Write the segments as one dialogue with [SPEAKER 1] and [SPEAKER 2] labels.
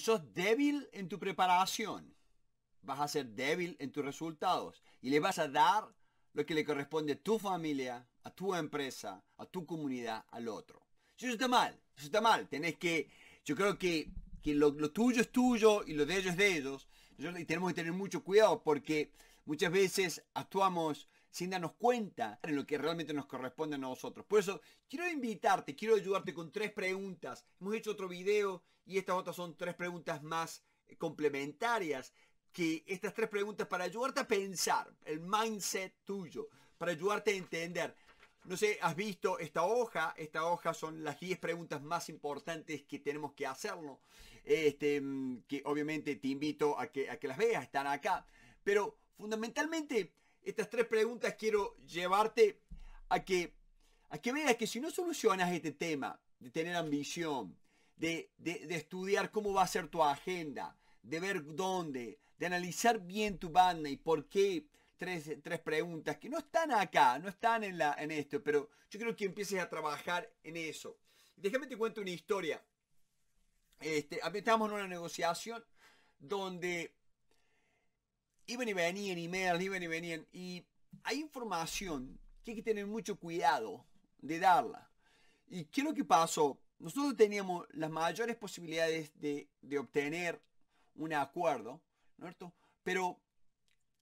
[SPEAKER 1] sos débil en tu preparación, vas a ser débil en tus resultados y le vas a dar lo que le corresponde a tu familia, a tu empresa, a tu comunidad, al otro. Eso está mal, eso está mal. Tenés que, yo creo que, que lo, tuyo es tuyo y lo de ellos es de ellos. Y tenemos que tener mucho cuidado porque muchas veces actuamos sin darnos cuenta en lo que realmente nos corresponde a nosotros. Por eso quiero invitarte, quiero ayudarte con tres preguntas. Hemos hecho otro video y estas otras son tres preguntas más eh, complementarias que estas tres preguntas para ayudarte a pensar, el mindset tuyo, para ayudarte a entender. No sé, has visto esta hoja, esta hoja son las 10 preguntas más importantes que tenemos que hacerlo, este, mm, que obviamente te invito a que, que las veas, están acá, pero fundamentalmente estas tres preguntas quiero llevarte a que, a que veas que si no solucionas este tema de tener ambición, de, estudiar cómo va a ser tu agenda, de ver dónde, de analizar bien tu banda y por qué Tres, tres, preguntas que no están acá, no están en, la, en esto, pero yo creo que empieces a trabajar en eso. Déjame te cuento una historia. Este, en una negociación donde iban y venían emails, iban y venían, y hay información que hay que tener mucho cuidado de darla. ¿Y qué es lo que pasó? nosotros teníamos las mayores posibilidades de, obtener un acuerdo, ¿no? es cierto? pero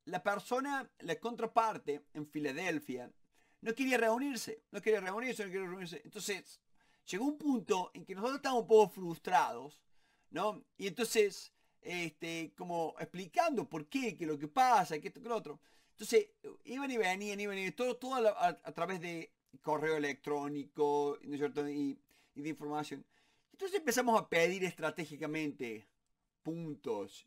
[SPEAKER 1] la persona, la contraparte en Filadelfia, no quería reunirse, no quería reunirse, no quería reunirse. Entonces, llegó un punto en que nosotros estábamos un poco frustrados, ¿no? Y entonces, este, como explicando por qué, que lo que pasa, que esto, que lo otro. Entonces, iban y venían, iban y venían, todo, a, través de correo electrónico, ¿no es cierto? Y, de información. Entonces empezamos a pedir estratégicamente puntos.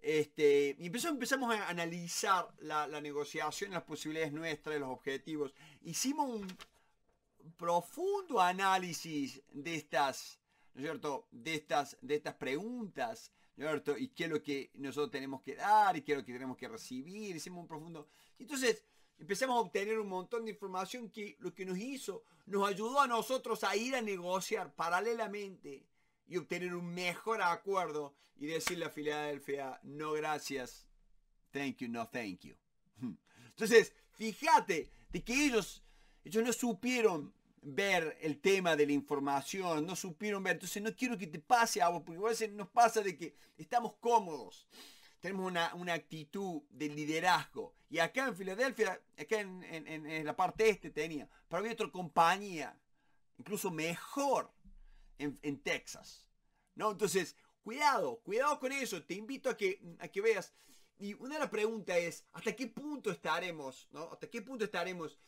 [SPEAKER 1] Este, empezó, empezamos a analizar la, negociación, las posibilidades nuestras, los objetivos. Hicimos un profundo análisis de estas, ¿no cierto? De estas, de estas preguntas, ¿no es cierto? Y qué es lo que nosotros tenemos que dar y qué es lo que tenemos que recibir. Hicimos un profundo... Entonces, empezamos a obtener un montón de información que lo que nos hizo, nos ayudó a nosotros a ir a negociar paralelamente y obtener un mejor acuerdo y decirle a Filadelfia, no gracias, thank you, no thank you. Hmm. Entonces, fíjate de que ellos, ellos no supieron ver el tema de la información, no supieron ver. Entonces no quiero que te pase algo, porque a veces nos pasa de que estamos cómodos tenemos una, actitud de liderazgo. Y acá en Filadelfia, acá en, la parte este tenía, pero había otra compañía, incluso mejor, en, Texas. ¿no? Entonces, cuidado, cuidado con eso. Te invito a que, a que veas y una de las preguntas es, ¿hasta qué punto estaremos, no? ¿Hasta qué punto estaremos,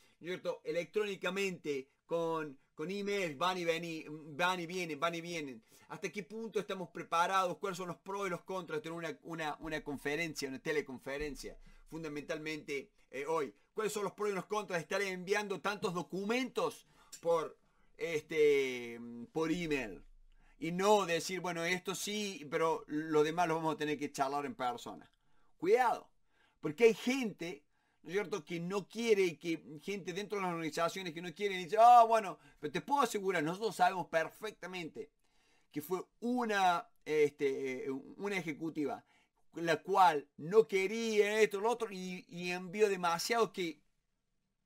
[SPEAKER 1] electrónicamente con, con emails, van y, ven y, van y vienen, van y vienen. ¿Hasta qué punto estamos preparados? ¿Cuáles son los pros y los contras de tener una, conferencia, una teleconferencia? Fundamentalmente eh, hoy. ¿Cuáles son los pros y los contras de estar enviando tantos documentos por, este, por email? Y no decir, bueno, esto sí, pero lo demás lo vamos a tener que charlar en persona. Cuidado, porque hay gente, ¿no es cierto?, que no quiere, que gente dentro de las organizaciones que no y dice, ah, bueno, pero te puedo asegurar, nosotros sabemos perfectamente que fue una, este, una ejecutiva la cual no quería esto, lo otro, y, envió demasiado que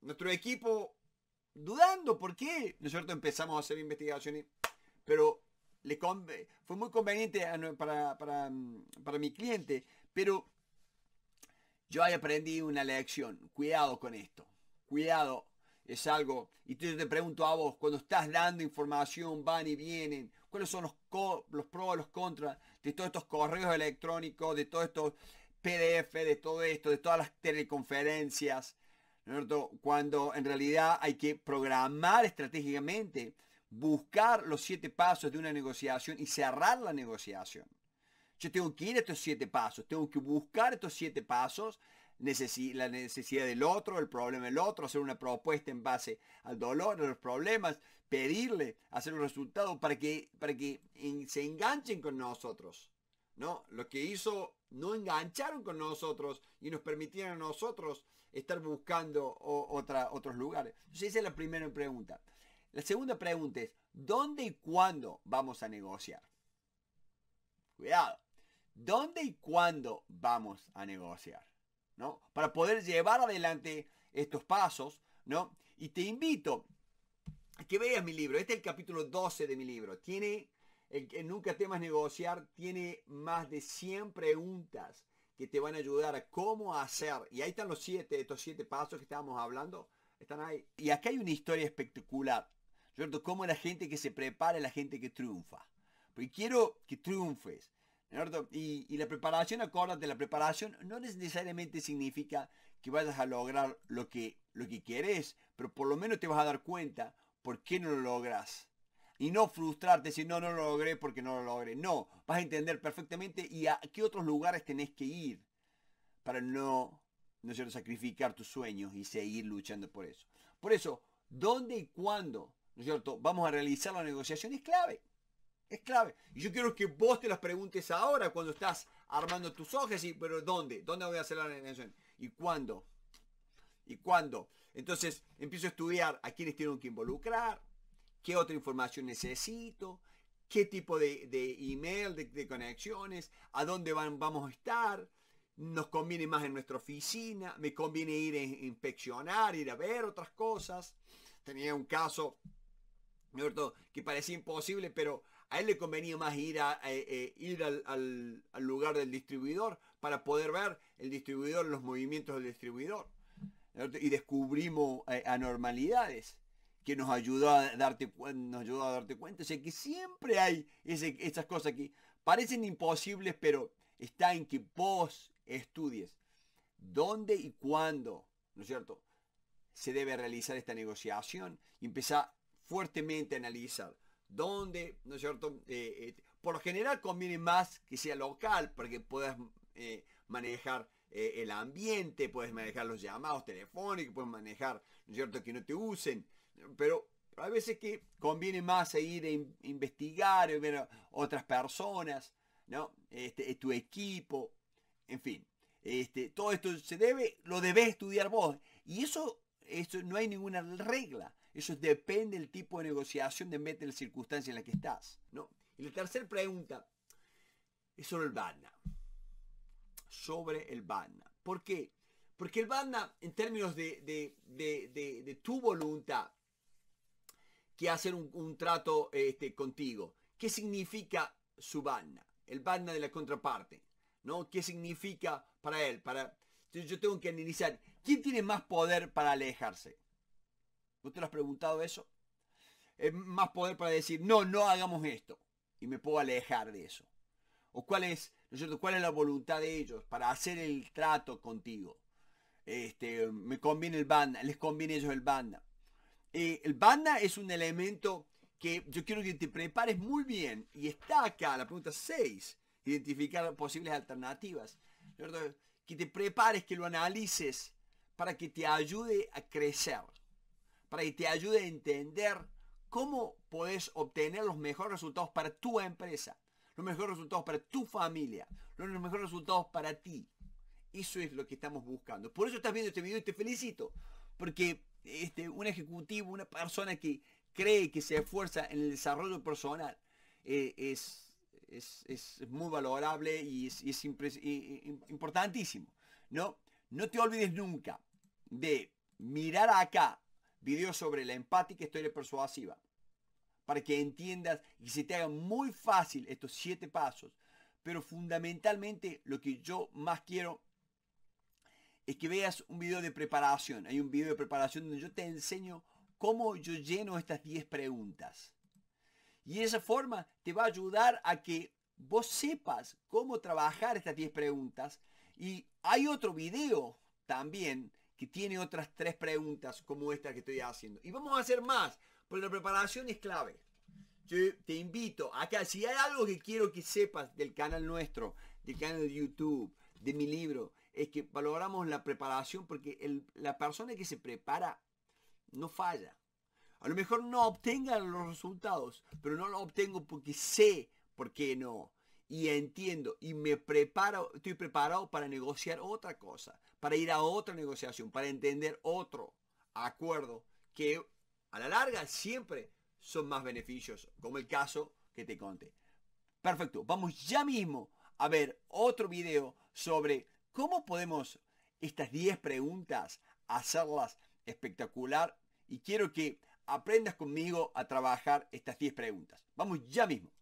[SPEAKER 1] nuestro equipo dudando, ¿por qué? ¿no es cierto? empezamos a hacer investigaciones, pero le fue muy conveniente para, para, para mi cliente, pero yo ahí aprendí una lección. Cuidado con esto. Cuidado. Es algo. Y yo te pregunto a vos, cuando estás dando información, van y vienen, ¿cuáles son los, pros los pros, los contras de todos estos correos electrónicos, de todos estos PDF, de todo esto, de todas las teleconferencias? Cuando en realidad hay que programar estratégicamente, buscar los siete pasos de una negociación y cerrar la negociación. Yo tengo que ir a estos siete pasos, tengo que buscar estos siete pasos, la necesidad del otro, el problema del otro, hacer una propuesta en base al dolor, a los problemas, pedirle, hacer un resultado para que, para que se enganchen con nosotros. ¿no? Lo que hizo, no engancharon con nosotros y nos permitieron a nosotros estar buscando otros lugares. Entonces esa es la primera pregunta. La segunda pregunta es, ¿dónde y cuándo vamos a negociar? Cuidado dónde y cuándo vamos a negociar, ¿no? Para poder llevar adelante estos pasos, ¿no? Y te invito a que veas mi libro. Este es el capítulo 12 de mi libro. Tiene, el, que Nunca temas negociar, tiene más de 100 preguntas que te van a ayudar a cómo hacer. Y ahí están los siete, estos siete pasos que estábamos hablando. Están ahí. Y acá hay una historia espectacular. ¿Cierto? Cómo la gente que se prepara la gente que triunfa. Porque quiero que triunfes. Y, la preparación, acuérdate, la preparación no necesariamente significa que vayas a lograr lo que, lo que quieres, pero por lo menos te vas a dar cuenta por qué no lo logras. Y no frustrarte si no, no lo logré porque no lo logré. No, vas a entender perfectamente y a qué otros lugares tenés que ir para no, no sacrificar tus sueños y seguir luchando por eso. Por eso, ¿dónde y cuándo ¿no cierto? Vamos a realizar la negociación es clave. Es clave. Y yo quiero que vos te las preguntes ahora cuando estás armando tus ojos. y, pero ¿dónde? ¿Dónde voy a hacer la alineación? ¿Y cuándo? ¿Y cuándo? Entonces empiezo a estudiar a quiénes tienen que involucrar, qué otra información necesito, qué tipo de, email, de, conexiones, a dónde van, vamos a estar, nos conviene más en nuestra oficina, me conviene ir a inspeccionar, ir a ver otras cosas. Tenía un caso, ¿no? que parecía imposible, pero a él le convenía más ir, eh, eh, al, lugar del distribuidor para poder ver el distribuidor, los movimientos del distribuidor. Y descubrimos eh, anormalidades que nos ayudó a darte, nos a darte cuenta. O sea que siempre hay ese, esas cosas que parecen imposibles, pero está en que vos estudies dónde y cuándo, ¿no es cierto? Se debe realizar esta negociación y empezar fuertemente a analizar donde, ¿no es cierto? Eh, eh, por lo general conviene más que sea local porque puedas eh, manejar el ambiente, puedes manejar los llamados telefónicos, puedes manejar, ¿no es cierto?, que no te usen, pero hay veces que conviene más ir e investigar, ver a otras personas, ¿no? Este, tu equipo, en fin. Este, todo esto se debe, lo debes estudiar vos. Y eso esto, no hay ninguna regla. Eso depende del tipo de negociación, de mete la circunstancia en la que estás. ¿no? Y la tercera pregunta es sobre el BANA. Sobre el BANA. ¿Por qué? Porque el BANA, en términos de, tu voluntad, que hacer un, trato este, contigo, ¿qué significa su BANA? El BANA de la contraparte. ¿no? ¿Qué significa para él? Para, yo tengo que iniciar ¿quién tiene más poder para alejarse? ¿Vos te lo has preguntado eso? Es eh, más poder para decir, no, no hagamos esto. Y me puedo alejar de eso. ¿O cuál es, ¿no cuál es la voluntad de ellos para hacer el trato contigo? Este, me conviene el banda, les conviene a ellos el banda. Eh, el banda es un elemento que yo quiero que te prepares muy bien. Y está acá, la pregunta 6, identificar posibles alternativas. ¿no que te prepares, que lo analices, para que te ayude a crecer, para que te ayude a entender cómo puedes obtener los mejores resultados para tu empresa, los mejores resultados para tu familia, los mejores resultados para ti. Eso es lo que estamos buscando. Por eso estás viendo este video y te felicito, porque este, un ejecutivo, una persona que cree que se esfuerza en el desarrollo personal, eh, es es, muy valorable y es, importantísimo. ¿no? no te olvides nunca de mirar acá videos sobre la empática historia persuasiva para que entiendas y se te haga muy fácil estos siete pasos. Pero fundamentalmente lo que yo más quiero es que veas un video de preparación. Hay un video de preparación donde yo te enseño cómo yo lleno estas 10 preguntas. Y esa forma te va a ayudar a que vos sepas cómo trabajar estas 10 preguntas. Y hay otro video también que tiene otras tres preguntas como esta que estoy haciendo. Y vamos a hacer más, porque la preparación es clave. Yo te invito acá, si hay algo que quiero que sepas del canal nuestro, del canal de YouTube, de mi libro, es que valoramos la preparación porque la persona que se prepara no falla. A lo mejor no obtengan los resultados, pero no lo obtengo porque sé por qué no. Y entiendo y me preparo, estoy preparado para negociar otra cosa, para ir a otra negociación, para entender otro acuerdo que a la larga siempre son más beneficios, como el caso que te conté. Perfecto, vamos ya mismo a ver otro video sobre cómo podemos estas 10 preguntas hacerlas espectacular y quiero que aprendas conmigo a trabajar estas 10 preguntas. Vamos ya mismo.